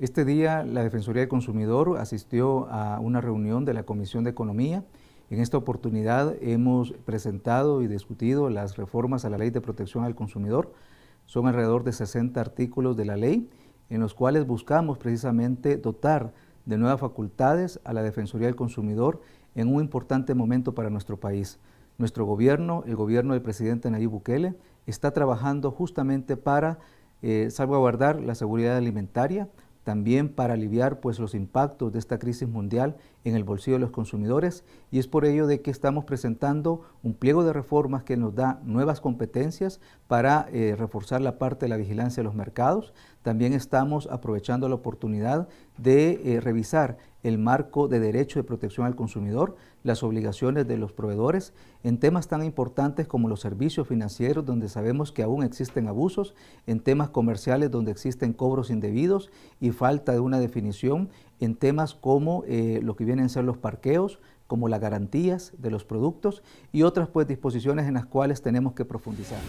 Este día la Defensoría del Consumidor asistió a una reunión de la Comisión de Economía. En esta oportunidad hemos presentado y discutido las reformas a la Ley de Protección al Consumidor. Son alrededor de 60 artículos de la ley en los cuales buscamos precisamente dotar de nuevas facultades a la Defensoría del Consumidor en un importante momento para nuestro país. Nuestro gobierno, el gobierno del presidente Nayib Bukele, está trabajando justamente para eh, salvaguardar la seguridad alimentaria, también para aliviar pues, los impactos de esta crisis mundial en el bolsillo de los consumidores y es por ello de que estamos presentando un pliego de reformas que nos da nuevas competencias para eh, reforzar la parte de la vigilancia de los mercados. También estamos aprovechando la oportunidad de eh, revisar el marco de derecho de protección al consumidor, las obligaciones de los proveedores, en temas tan importantes como los servicios financieros donde sabemos que aún existen abusos, en temas comerciales donde existen cobros indebidos y falta de una definición, en temas como eh, lo que vienen a ser los parqueos, como las garantías de los productos y otras pues, disposiciones en las cuales tenemos que profundizar.